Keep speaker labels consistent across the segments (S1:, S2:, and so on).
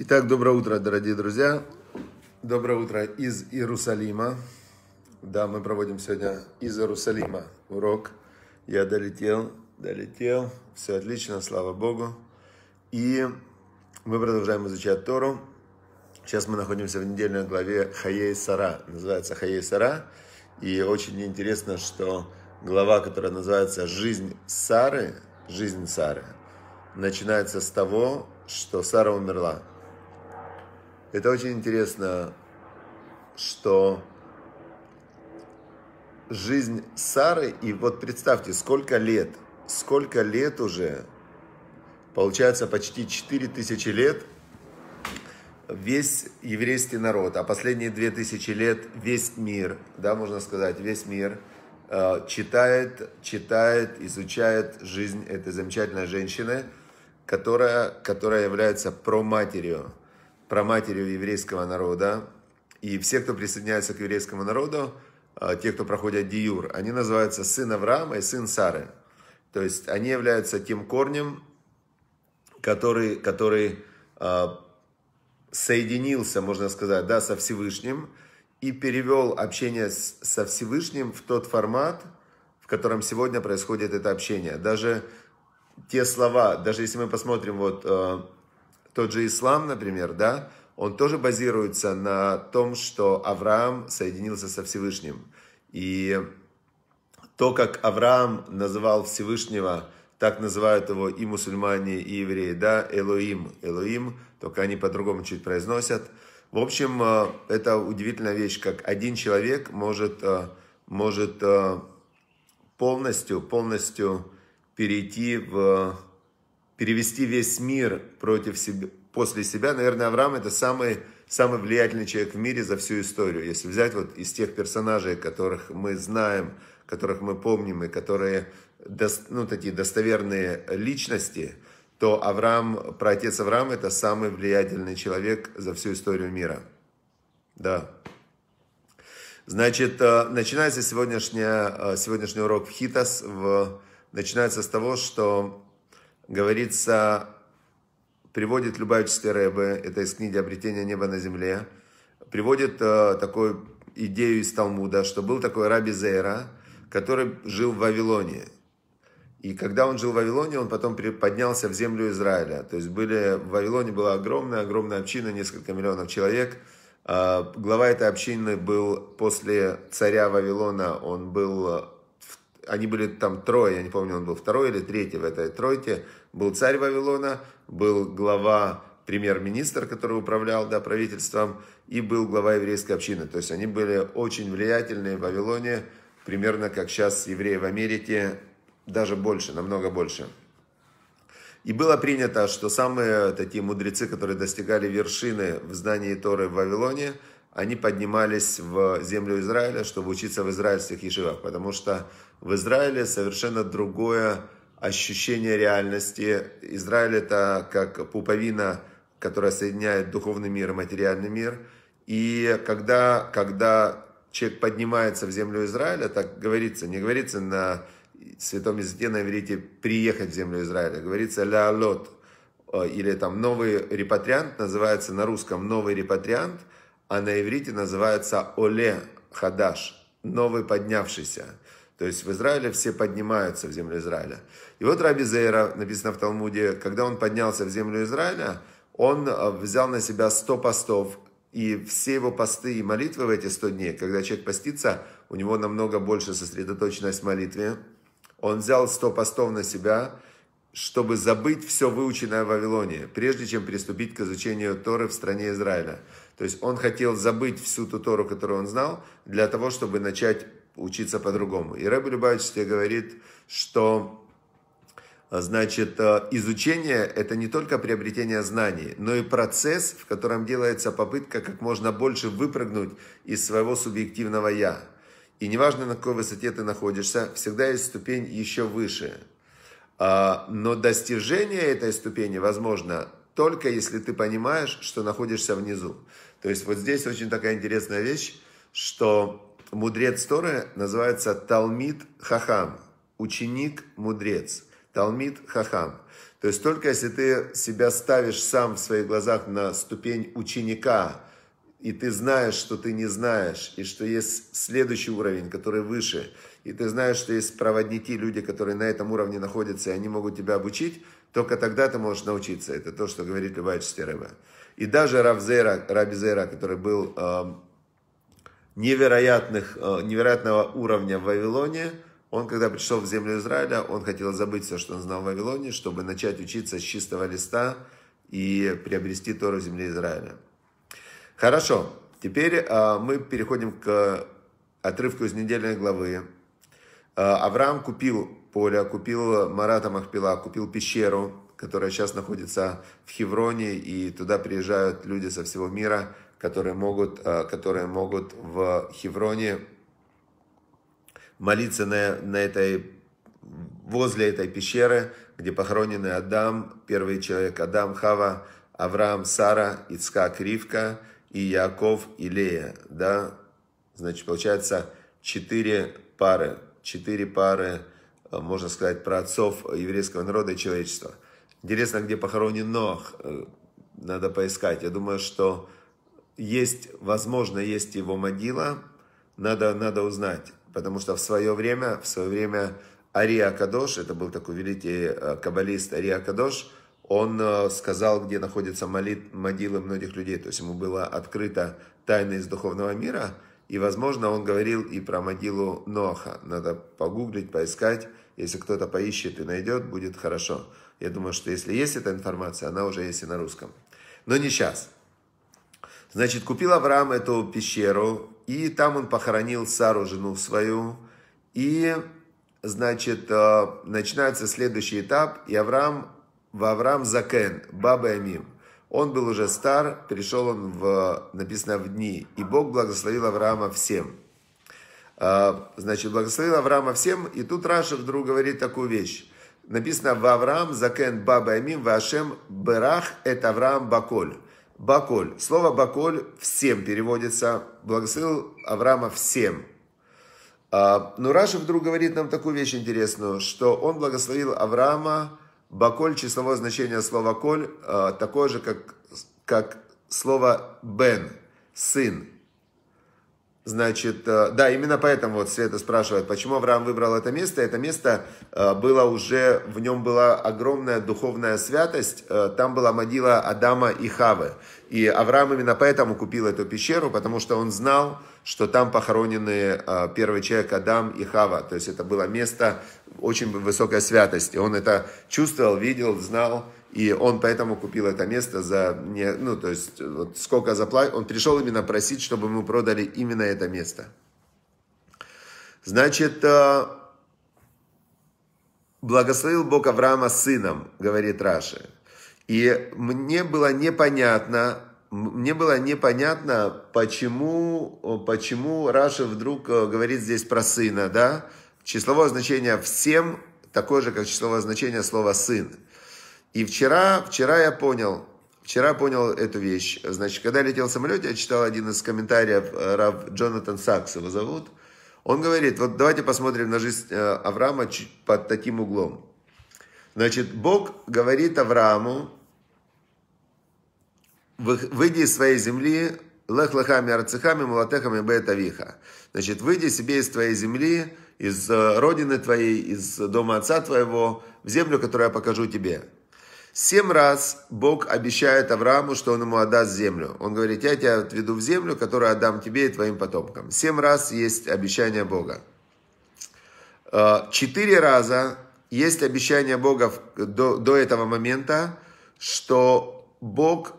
S1: Итак, доброе утро, дорогие друзья. Доброе утро из Иерусалима. Да, мы проводим сегодня из Иерусалима урок. Я долетел, долетел. Все отлично, слава Богу. И мы продолжаем изучать Тору. Сейчас мы находимся в недельной главе Хаей Сара. Называется Хаей Сара. И очень интересно, что глава, которая называется «Жизнь Сары», «Жизнь Сары», начинается с того, что Сара умерла. Это очень интересно, что жизнь Сары, и вот представьте, сколько лет, сколько лет уже, получается почти 4000 лет, весь еврейский народ, а последние 2000 лет весь мир, да, можно сказать, весь мир, э, читает, читает, изучает жизнь этой замечательной женщины, которая, которая является проматерью про праматерью еврейского народа. И все, кто присоединяется к еврейскому народу, э, те, кто проходят диюр, они называются сын Авраама и сын Сары. То есть они являются тем корнем, который, который э, соединился, можно сказать, да, со Всевышним и перевел общение со Всевышним в тот формат, в котором сегодня происходит это общение. Даже те слова, даже если мы посмотрим вот э, тот же ислам, например, да, он тоже базируется на том, что Авраам соединился со Всевышним. И то, как Авраам называл Всевышнего, так называют его и мусульмане, и евреи, да, Элоим, Элоим, только они по-другому чуть произносят. В общем, э, это удивительная вещь, как один человек может, э, может э, полностью, полностью перейти в перевести весь мир против себя, после себя, наверное, Авраам это самый, самый влиятельный человек в мире за всю историю. Если взять вот из тех персонажей, которых мы знаем, которых мы помним и которые ну, такие достоверные личности, то Авраам, праотец Авраам, это самый влиятельный человек за всю историю мира. Да. Значит, э, начинается сегодняшняя, э, сегодняшний урок в Хитас. В, начинается с того, что говорится, приводит любая чистая, Рэбе, это из книги «Обретение неба на земле», приводит э, такую идею из Талмуда, что был такой Раби Зейра, который жил в Вавилоне. И когда он жил в Вавилоне, он потом поднялся в землю Израиля. То есть были, в Вавилоне была огромная, огромная община, несколько миллионов человек. Э, глава этой общины был после царя Вавилона, он был они были там трое, я не помню, он был второй или третий в этой тройке, был царь Вавилона, был глава премьер-министр, который управлял да, правительством, и был глава еврейской общины. То есть они были очень влиятельны в Вавилоне, примерно как сейчас евреи в Америке, даже больше, намного больше. И было принято, что самые такие мудрецы, которые достигали вершины в знании Торы в Вавилоне – они поднимались в землю Израиля, чтобы учиться в израильских ешивах, потому что в Израиле совершенно другое ощущение реальности. Израиль это как пуповина, которая соединяет духовный мир и материальный мир. И когда, когда человек поднимается в землю Израиля, так говорится, не говорится на святом языке на иврите «приехать в землю Израиля», говорится «ля лот», э, или там «новый репатриант», называется на русском «новый репатриант», а на иврите называется Оле Хадаш, новый поднявшийся. То есть в Израиле все поднимаются в землю Израиля. И вот Раби Зейра, написано в Талмуде, когда он поднялся в землю Израиля, он э, взял на себя 100 постов, и все его посты и молитвы в эти 100 дней, когда человек постится, у него намного больше сосредоточенность в молитве. Он взял 100 постов на себя, чтобы забыть все выученное в Вавилоне, прежде чем приступить к изучению Торы в стране Израиля. То есть он хотел забыть всю ту Тору, которую он знал, для того, чтобы начать учиться по-другому. И Рэбби Любавич тебе говорит, что а, значит, а, изучение – это не только приобретение знаний, но и процесс, в котором делается попытка как можно больше выпрыгнуть из своего субъективного «я». И неважно, на какой высоте ты находишься, всегда есть ступень еще выше. А, но достижение этой ступени возможно только если ты понимаешь, что находишься внизу. То есть вот здесь очень такая интересная вещь, что мудрец Торы называется Талмит Хахам, ученик-мудрец, Талмит Хахам. То есть только если ты себя ставишь сам в своих глазах на ступень ученика, и ты знаешь, что ты не знаешь, и что есть следующий уровень, который выше, и ты знаешь, что есть проводники, люди, которые на этом уровне находятся, и они могут тебя обучить, только тогда ты можешь научиться. Это то, что говорит любая Честереба. И даже Равзера, Рабизера, который был э, невероятных, э, невероятного уровня в Вавилоне, он, когда пришел в землю Израиля, он хотел забыть все, что он знал в Вавилоне, чтобы начать учиться с чистого листа и приобрести Тору земли Израиля. Хорошо, теперь э, мы переходим к отрывку из недельной главы. Э, Авраам купил поля, купил Марата Махпила, купил пещеру, которая сейчас находится в Хевроне, и туда приезжают люди со всего мира, которые могут, э, которые могут в Хевроне молиться на, на этой, возле этой пещеры, где похоронены Адам, первый человек Адам, Хава, Авраам, Сара, Ицкак, Ривка и Яков и Лея. Да? Значит, получается четыре пары, четыре пары Э, можно сказать, про отцов еврейского народа и человечества. Интересно, где похоронен Ноах, э, надо поискать. Я думаю, что есть, возможно, есть его могила, надо, надо узнать. Потому что в свое время, в свое время Ария Кадош, это был такой великий э, каббалист Ария Кадош, он сказал, где находятся могилы многих людей. То есть ему было открыто тайны из духовного мира – и, возможно, он говорил и про могилу Ноаха. Надо погуглить, поискать. Если кто-то поищет и найдет, будет хорошо. Я думаю, что если есть эта информация, она уже есть и на русском. Но не сейчас. Значит, купил Авраам эту пещеру, и там он похоронил Сару, жену свою. И, значит, э, начинается следующий этап, и Авраам, в Авраам Закен, Баба Амим. Он был уже стар, пришел он в, написано, в дни. И Бог благословил Авраама всем. А, значит, благословил Авраама всем. И тут Раша вдруг говорит такую вещь. Написано, в Авраам закен баба эмим вашем берах это Авраам баколь. Баколь. Слово баколь всем переводится. Благословил Авраама всем. А, но Раша вдруг говорит нам такую вещь интересную, что он благословил Авраама Баколь – числовое значение слова «коль», а, такое же, как, как слово «бен», «сын». Значит, э, да, именно поэтому вот Света спрашивает, почему Авраам выбрал это место. Это место э, было уже, в нем была огромная духовная святость. Э, там была могила Адама и Хавы. И Авраам именно поэтому купил эту пещеру, потому что он знал, что там похоронены первый человек Адам и Хава. То есть это было место очень высокой святости. Он это чувствовал, видел, знал. И он поэтому купил это место за... Не, ну, то есть, вот сколько заплатил... Он пришел именно просить, чтобы мы продали именно это место. Значит, э, благословил Бог Авраама сыном, говорит Раши. И мне было непонятно, мне было непонятно, почему, почему Раши вдруг э, говорит здесь про сына, да? Числовое значение «всем» такое же, как числовое значение слова «сын». И вчера, вчера я понял, вчера понял эту вещь. Значит, когда я летел в самолете, я читал один из комментариев, э, Рав Джонатан Сакс его зовут. Он говорит, вот давайте посмотрим на жизнь э, Авраама под таким углом. Значит, Бог говорит Аврааму, выйди из своей земли, лех лехами арцехами, молотехами бетавиха. Значит, выйди себе из твоей земли, из э, родины твоей, из дома отца твоего, в землю, которую я покажу тебе. Семь раз Бог обещает Аврааму, что он ему отдаст землю. Он говорит, я тебя отведу в землю, которую отдам тебе и твоим потомкам. Семь раз есть обещание Бога. Э, четыре раза есть обещание Бога до, до этого момента, что Бог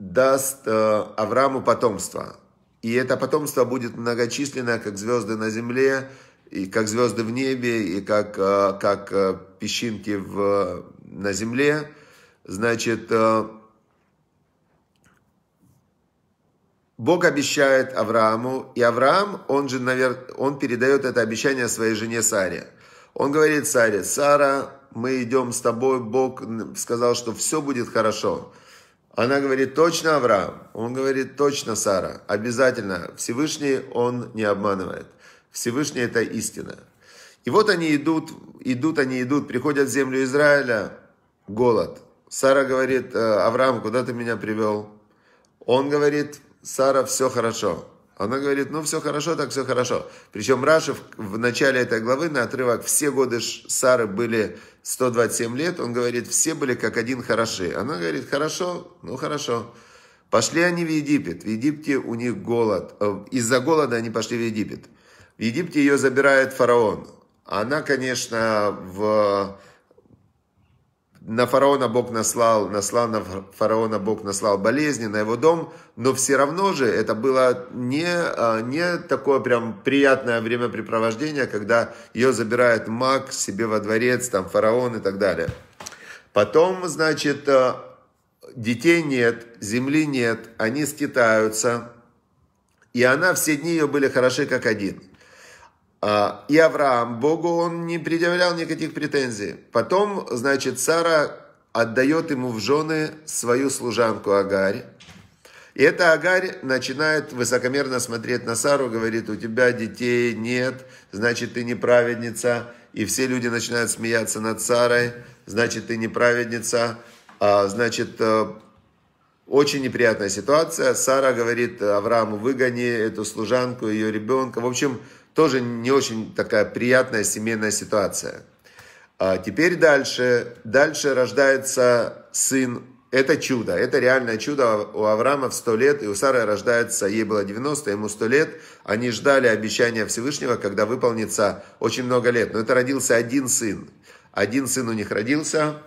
S1: даст э, Аврааму потомство. И это потомство будет многочисленное, как звезды на земле, и как звезды в небе, и как, э, как песчинки в, на земле. Значит, э, Бог обещает Аврааму, и Авраам, он же, наверное, он передает это обещание своей жене Саре. Он говорит Саре, Сара, мы идем с тобой, Бог сказал, что все будет хорошо. Она говорит, точно Авраам? Он говорит, точно Сара, обязательно. Всевышний он не обманывает. Всевышний это истина. И вот они идут, идут, они идут, приходят в землю Израиля, голод – Сара говорит, «Э, Авраам, куда ты меня привел? Он говорит, Сара, все хорошо. Она говорит, ну все хорошо, так все хорошо. Причем Раши в, в начале этой главы на отрывок «Все годы Сары были 127 лет», он говорит, все были как один хороши. Она говорит, хорошо, ну хорошо. Пошли они в Египет. В Египте у них голод. Э, из-за голода они пошли в Египет. В Египте ее забирает фараон. Она, конечно, в на фараона Бог наслал, наслал на фараона Бог наслал болезни на его дом, но все равно же это было не, а, не такое прям приятное времяпрепровождение, когда ее забирает маг себе во дворец, там фараон и так далее. Потом, значит, а, детей нет, земли нет, они скитаются, и она все дни ее были хороши как один – а, и Авраам, Богу он не предъявлял никаких претензий. Потом, значит, Сара отдает ему в жены свою служанку Агарь. И эта Агарь начинает высокомерно смотреть на Сару, говорит, у тебя детей нет, значит, ты неправедница. И все люди начинают смеяться над Сарой, значит, ты неправедница. А, значит, э, очень неприятная ситуация. Сара говорит Аврааму, выгони эту служанку, ее ребенка. В общем, тоже не очень такая приятная семейная ситуация. А теперь дальше. Дальше рождается сын. Это чудо, это реальное чудо. У Авраама в 100 лет, и у Сары рождается, ей было 90, ему 100 лет. Они ждали обещания Всевышнего, когда выполнится очень много лет. Но это родился один сын. Один сын у них родился.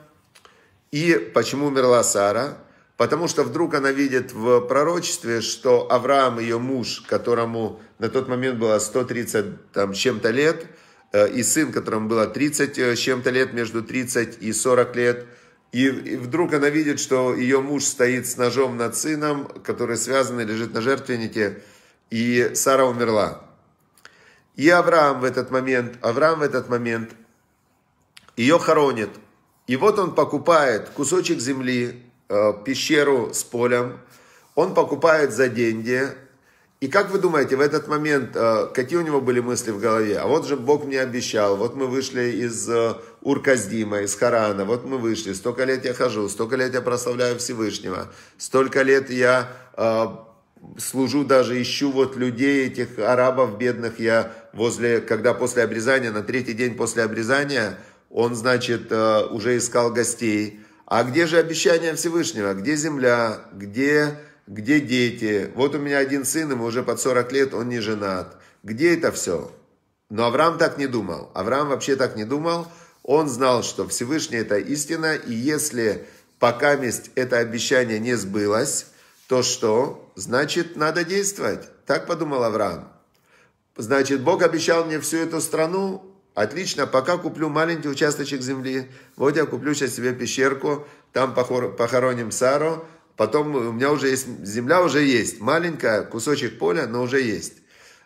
S1: И почему умерла Сара? Потому что вдруг она видит в пророчестве, что Авраам, ее муж, которому на тот момент было 130 там, чем-то лет, э, и сын, которому было 30 э, чем-то лет, между 30 и 40 лет, и вдруг она видит, что ее муж стоит с ножом над сыном, который связан и лежит на жертвеннике, и Сара умерла. И Авраам в этот момент, Авраам в этот момент ее хоронит. И вот он покупает кусочек земли, Э, пещеру с полем, он покупает за деньги. И как вы думаете, в этот момент, э, какие у него были мысли в голове? А вот же Бог мне обещал, вот мы вышли из э, Урказдима, из Харана, вот мы вышли, столько лет я хожу, столько лет я прославляю Всевышнего, столько лет я э, служу даже, ищу вот людей, этих арабов бедных, я возле, когда после обрезания, на третий день после обрезания, он, значит, э, уже искал гостей, а где же обещание Всевышнего? Где земля? Где, где дети? Вот у меня один сын, ему уже под 40 лет, он не женат. Где это все? Но Авраам так не думал. Авраам вообще так не думал. Он знал, что Всевышний – это истина, и если пока месть это обещание не сбылось, то что? Значит, надо действовать. Так подумал Авраам. Значит, Бог обещал мне всю эту страну, Отлично, пока куплю маленький участочек земли. Вот я куплю сейчас себе пещерку, там похороним Сару. Потом у меня уже есть, земля уже есть, маленькая, кусочек поля, но уже есть.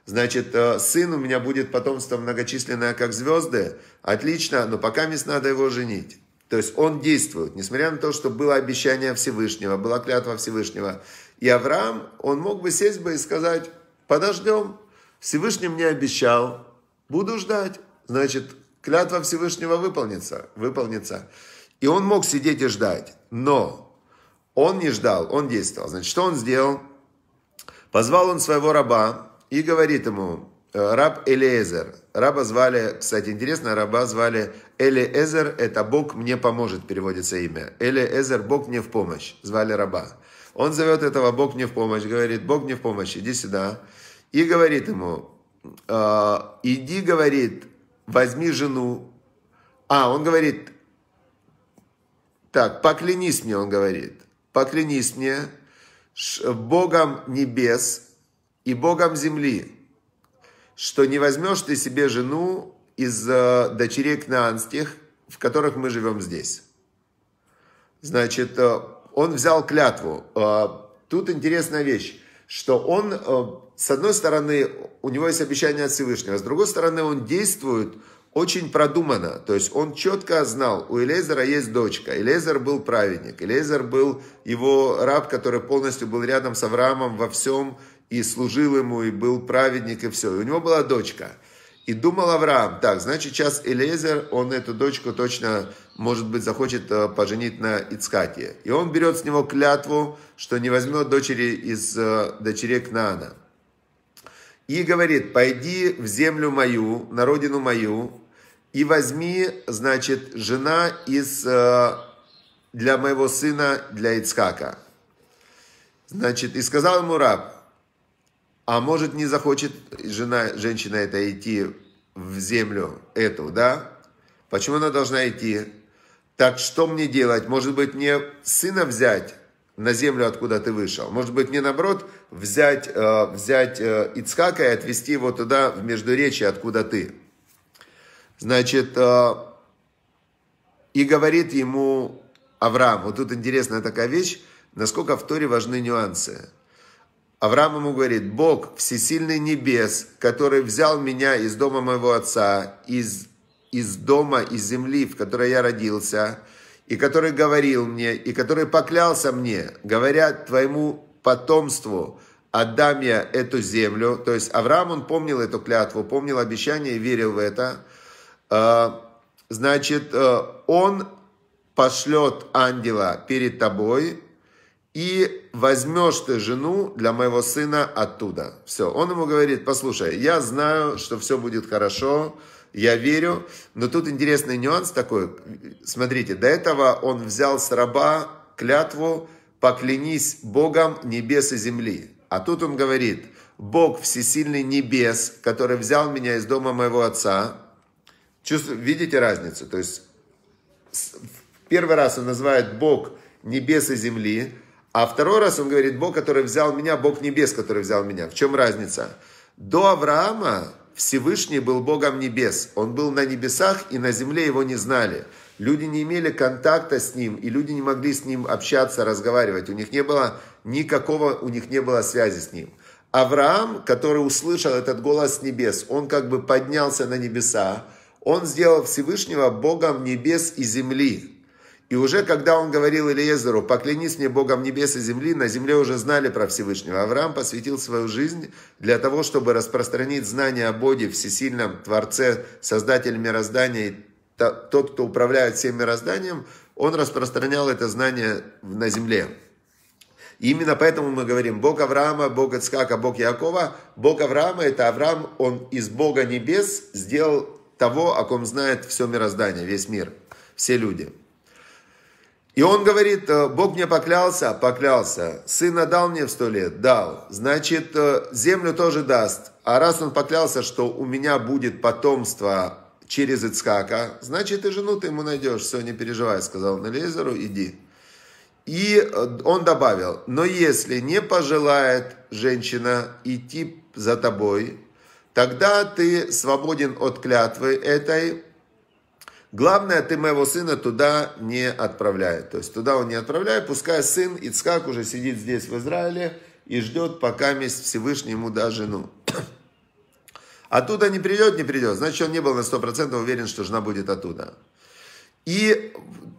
S1: Значит, э, сын у меня будет потомство многочисленное, как звезды. Отлично, но пока мест надо его женить. То есть он действует, несмотря на то, что было обещание Всевышнего, была клятва Всевышнего. И Авраам, он мог бы сесть бы и сказать, подождем, Всевышний мне обещал, буду ждать значит, клятва Всевышнего выполнится, выполнится. И он мог сидеть и ждать, но он не ждал, он действовал. Значит, что он сделал? Позвал он своего раба и говорит ему, «Э, раб Элиезер. Раба звали, кстати, интересно, раба звали Элиезер, это Бог мне поможет, переводится имя. Элиезер, Бог мне в помощь, звали раба. Он зовет этого Бог мне в помощь, говорит, Бог мне в помощь, иди сюда. И говорит ему, «Э, иди, говорит, возьми жену. А, он говорит, так, поклянись мне, он говорит, поклянись мне Богом небес и Богом земли, что не возьмешь ты себе жену из э, дочерей кнаанских, в которых мы живем здесь. Значит, э, он взял клятву. Э, тут интересная вещь что он, э, с одной стороны, у него есть обещание от Всевышнего, с другой стороны, он действует очень продуманно. То есть он четко знал, у Элейзера есть дочка. Элейзер был праведник. Элейзер был его раб, который полностью был рядом с Авраамом во всем и служил ему, и был праведник, и все. И у него была дочка. И думал Авраам, так, значит, сейчас Элейзер, он эту дочку точно может быть, захочет э, поженить на Ицкаке. И он берет с него клятву, что не возьмет дочери из э, дочерей Кнаана. И говорит, пойди в землю мою, на родину мою, и возьми, значит, жена из, э, для моего сына, для Ицкака. Значит, и сказал ему раб, а может не захочет жена, женщина это идти в землю эту, да? Почему она должна идти? Так что мне делать? Может быть, мне сына взять на землю, откуда ты вышел? Может быть, мне наоборот взять, э, взять э, Ицхака и отвезти его туда, в Междуречье, откуда ты? Значит, э, и говорит ему Авраам. Вот тут интересная такая вещь, насколько в Торе важны нюансы. Авраам ему говорит, Бог, всесильный небес, который взял меня из дома моего отца, из из дома, из земли, в которой я родился, и который говорил мне, и который поклялся мне, говоря твоему потомству, отдам я эту землю. То есть Авраам, он помнил эту клятву, помнил обещание и верил в это. А, значит, э, он пошлет ангела перед тобой, и возьмешь ты жену для моего сына оттуда. Все, он ему говорит, послушай, я знаю, что все будет хорошо, я верю. Но тут интересный нюанс такой. Смотрите, до этого он взял с раба клятву «Поклянись Богом небес и земли». А тут он говорит «Бог всесильный небес, который взял меня из дома моего отца». Чувств... Видите разницу? То есть первый раз он называет Бог небес и земли, а второй раз он говорит, Бог, который взял меня, Бог небес, который взял меня. В чем разница? До Авраама Всевышний был Богом небес. Он был на небесах, и на земле его не знали. Люди не имели контакта с ним, и люди не могли с ним общаться, разговаривать. У них не было никакого, у них не было связи с ним. Авраам, который услышал этот голос с небес, он как бы поднялся на небеса, он сделал Всевышнего Богом небес и земли. И уже когда он говорил Илиезеру, поклянись мне Богом небес и земли, на земле уже знали про Всевышнего. Авраам посвятил свою жизнь для того, чтобы распространить знания о Боге, всесильном Творце, Создателе мироздания и тот, кто управляет всем мирозданием, он распространял это знание на земле. И именно поэтому мы говорим, Бог Авраама, Бог Ицхака, Бог Якова. Бог Авраама – это Авраам, он из Бога небес сделал того, о ком знает все мироздание, весь мир, все люди – и он говорит, «Э, Бог мне поклялся, поклялся. Сына дал мне в сто лет, дал. Значит, э, землю тоже даст. А раз он поклялся, что у меня будет потомство через Ицкака, значит, и жену ты ему найдешь. Все, не переживай, сказал Нализеру, иди. И э, он добавил, но если не пожелает женщина идти за тобой, тогда ты свободен от клятвы этой, Главное, ты моего сына туда не отправляй. То есть туда он не отправляй, пускай сын Ицхак уже сидит здесь в Израиле и ждет, пока месть Всевышний ему даст жену. Оттуда не придет, не придет. Значит, он не был на 100% уверен, что жена будет оттуда. И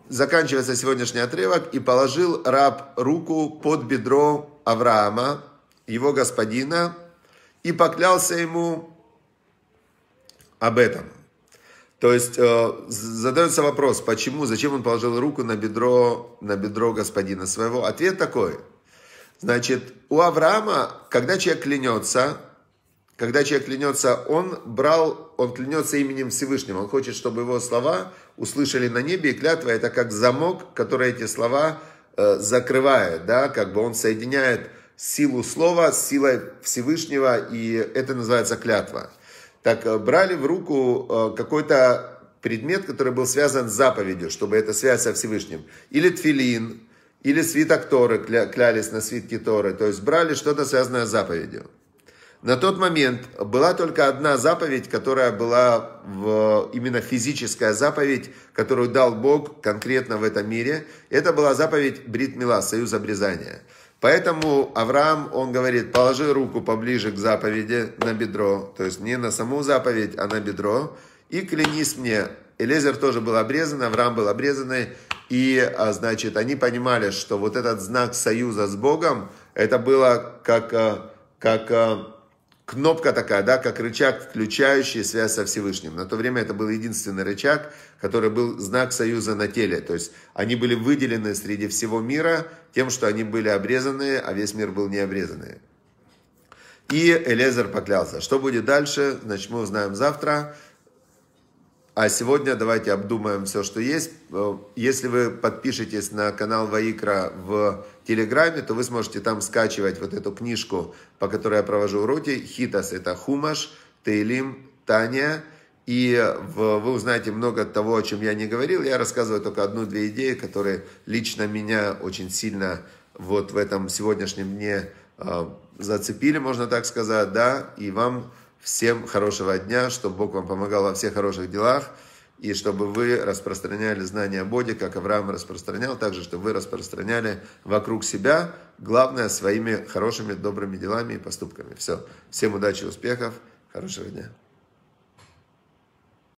S1: заканчивается сегодняшний отрывок. «И положил раб руку под бедро Авраама, его господина, и поклялся ему об этом». То есть э, задается вопрос, почему, зачем он положил руку на бедро, на бедро господина своего? Ответ такой. Значит, у Авраама, когда человек клянется, когда человек клянется, он брал, он клянется именем Всевышнего. Он хочет, чтобы его слова услышали на небе, и клятва это как замок, который эти слова э, закрывает, да, как бы он соединяет силу слова с силой Всевышнего, и это называется клятва так э, брали в руку э, какой-то предмет, который был связан с заповедью, чтобы эта связь со Всевышним. Или тфилин, или свиток Торы, клялись на свитки Торы. То есть брали что-то связанное с заповедью. На тот момент была только одна заповедь, которая была в, именно физическая заповедь, которую дал Бог конкретно в этом мире. Это была заповедь Брит Мила, союз обрезания. Поэтому Авраам, он говорит, положи руку поближе к заповеди на бедро, то есть не на саму заповедь, а на бедро, и клянись мне. Элизер тоже был обрезан, Авраам был обрезанный, и, а, значит, они понимали, что вот этот знак союза с Богом, это было как, а, как а, кнопка такая, да, как рычаг, включающий связь со Всевышним. На то время это был единственный рычаг, который был знак союза на теле. То есть они были выделены среди всего мира тем, что они были обрезанные, а весь мир был не обрезанный. И Элезер поклялся. Что будет дальше, значит, мы узнаем завтра. А сегодня давайте обдумаем все, что есть. Э, если вы подпишетесь на канал Ваикра в Телеграме, то вы сможете там скачивать вот эту книжку, по которой я провожу уроки. Хитас – это Хумаш, Тейлим, Таня. И вы узнаете много того, о чем я не говорил. Я рассказываю только одну-две идеи, которые лично меня очень сильно вот в этом сегодняшнем дне э, зацепили, можно так сказать, да, и вам Всем хорошего дня, чтобы Бог вам помогал во всех хороших делах, и чтобы вы распространяли знания о Боге, как Авраам распространял, также, чтобы вы распространяли вокруг себя, главное, своими хорошими, добрыми делами и поступками. Все. Всем удачи, успехов, хорошего дня.